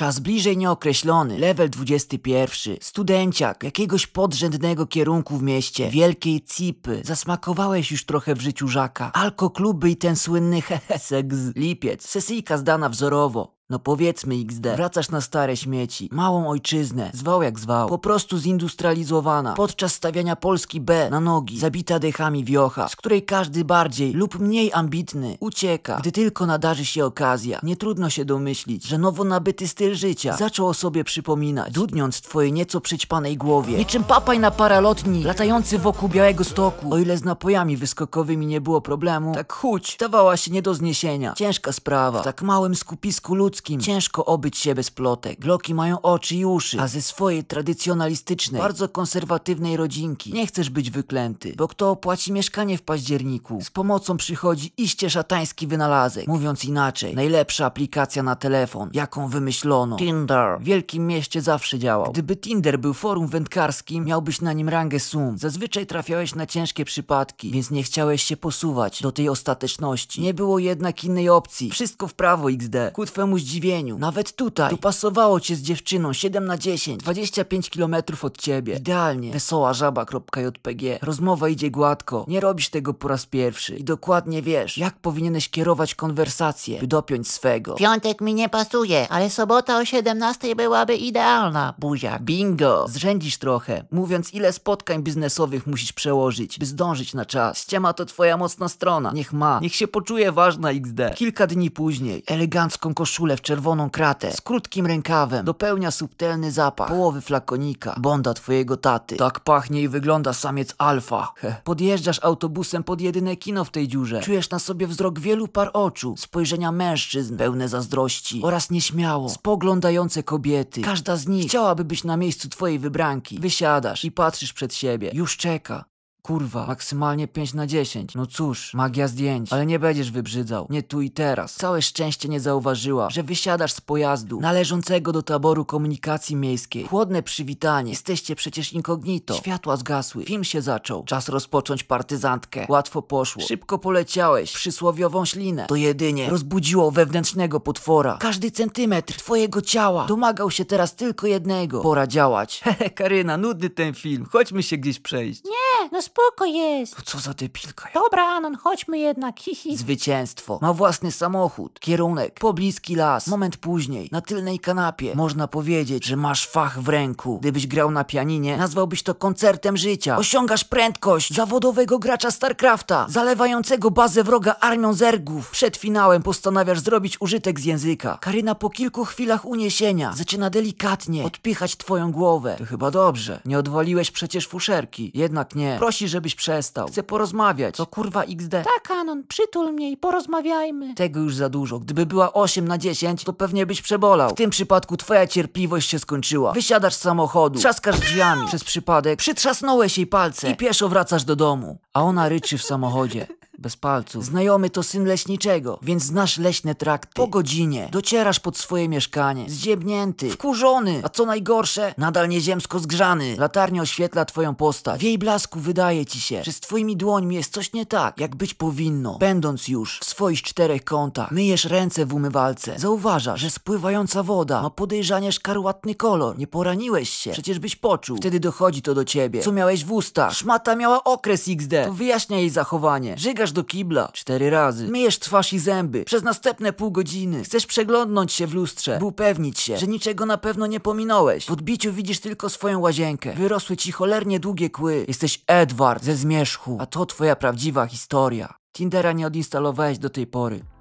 Czas bliżej nieokreślony, level 21. Studenciak jakiegoś podrzędnego kierunku w mieście, wielkiej cipy. Zasmakowałeś już trochę w życiu Żaka. Alko kluby i ten słynny hehe seks. Lipiec, sesyjka zdana wzorowo. No powiedzmy XD, wracasz na stare śmieci, małą ojczyznę, zwał jak zwał, po prostu zindustrializowana, podczas stawiania Polski B na nogi, zabita dechami wiocha, z której każdy bardziej lub mniej ambitny ucieka, gdy tylko nadarzy się okazja. Nie trudno się domyślić, że nowo nabyty styl życia zaczął o sobie przypominać, dudniąc w twojej nieco przyćpanej głowie. Niczym papaj na paralotni, latający wokół białego stoku. O ile z napojami wyskokowymi nie było problemu, tak chuć, dawała się nie do zniesienia. Ciężka sprawa, w tak małym skupisku ludzkim ludzkim ciężko obyć się bez plotek. Gloki mają oczy i uszy, a ze swojej tradycjonalistycznej, bardzo konserwatywnej rodzinki nie chcesz być wyklęty, bo kto opłaci mieszkanie w październiku? Z pomocą przychodzi iście szatański wynalazek. Mówiąc inaczej, najlepsza aplikacja na telefon, jaką wymyślono. Tinder. W wielkim mieście zawsze działał. Gdyby Tinder był forum wędkarskim, miałbyś na nim rangę sum. Zazwyczaj trafiałeś na ciężkie przypadki, więc nie chciałeś się posuwać do tej ostateczności. Nie było jednak innej opcji. Wszystko w prawo XD. Kutwemu twemu zdziwieniu. Nawet tutaj. Dopasowało cię z dziewczyną 7 na 10. 25 km od ciebie. Idealnie. Wesoła żaba.jpg. Rozmowa idzie gładko. Nie robisz tego po raz pierwszy. I dokładnie wiesz, jak powinieneś kierować konwersację, by dopiąć swego. Piątek mi nie pasuje, ale sobota o 17 byłaby idealna, Buzia. Bingo. Zrzędzisz trochę, mówiąc ile spotkań biznesowych musisz przełożyć, by zdążyć na czas. Ściema to twoja mocna strona. Niech ma. Niech się poczuje ważna XD. Kilka dni później elegancką koszulę w czerwoną kratę z krótkim rękawem dopełnia subtelny zapach połowy flakonika, bonda twojego taty. Tak pachnie i wygląda samiec alfa. Podjeżdżasz autobusem pod jedyne kino w tej dziurze. Czujesz na sobie wzrok wielu par oczu, spojrzenia mężczyzn pełne zazdrości oraz nieśmiało spoglądające kobiety. Każda z nich chciałaby być na miejscu twojej wybranki. Wysiadasz i patrzysz przed siebie. Już czeka. Kurwa, maksymalnie 5 na 10. No cóż, magia zdjęć. Ale nie będziesz wybrzydzał. Nie tu i teraz. Całe szczęście nie zauważyła, że wysiadasz z pojazdu należącego do taboru komunikacji miejskiej. Chłodne przywitanie. Jesteście przecież incognito. Światła zgasły. Film się zaczął. Czas rozpocząć partyzantkę. Łatwo poszło. Szybko poleciałeś. Przysłowiową ślinę. To jedynie rozbudziło wewnętrznego potwora. Każdy centymetr twojego ciała domagał się teraz tylko jednego. Pora działać. Hehe, Karyna, nudny ten film. Chodźmy się gdzieś przejść. Nie no spoko jest. to co za depilka. Ja. Dobra, Anon, chodźmy jednak, hihi. Zwycięstwo. Ma własny samochód, kierunek, pobliski las. Moment później, na tylnej kanapie. Można powiedzieć, że masz fach w ręku. Gdybyś grał na pianinie, nazwałbyś to koncertem życia. Osiągasz prędkość zawodowego gracza StarCrafta, zalewającego bazę wroga armią zergów. Przed finałem postanawiasz zrobić użytek z języka. Karyna po kilku chwilach uniesienia zaczyna delikatnie odpychać twoją głowę. To chyba dobrze. Nie odwaliłeś przecież fuszerki. Jednak nie. Prosi, żebyś przestał. Chcę porozmawiać. To kurwa XD. Tak, Kanon, przytul mnie i porozmawiajmy. Tego już za dużo. Gdyby była 8 na 10, to pewnie byś przebolał. W tym przypadku twoja cierpliwość się skończyła. Wysiadasz z samochodu, trzaskasz drzwiami. Przez przypadek przytrzasnąłeś jej palce i pieszo wracasz do domu. A ona ryczy w samochodzie bez palców. Znajomy to syn leśniczego, więc znasz leśne trakty. Po godzinie docierasz pod swoje mieszkanie, zdziebnięty, wkurzony, a co najgorsze, nadal nieziemsko zgrzany. Latarnia oświetla twoją postać. W jej blasku wydaje ci się, że z twoimi dłońmi jest coś nie tak, jak być powinno. Będąc już w swoich czterech kątach, myjesz ręce w umywalce. Zauważasz, że spływająca woda ma podejrzanie szkarłatny kolor. Nie poraniłeś się, przecież byś poczuł. Wtedy dochodzi to do ciebie. Co miałeś w ustach? Szmata miała okres XD. To wyjaśnia jej zachowanie. Żygasz do kibla cztery razy, myjesz twarz i zęby przez następne pół godziny, chcesz przeglądnąć się w lustrze, by upewnić się, że niczego na pewno nie pominąłeś. W odbiciu widzisz tylko swoją łazienkę, wyrosły ci cholernie długie kły, jesteś Edward ze zmierzchu, a to twoja prawdziwa historia. Tindera nie odinstalowałeś do tej pory.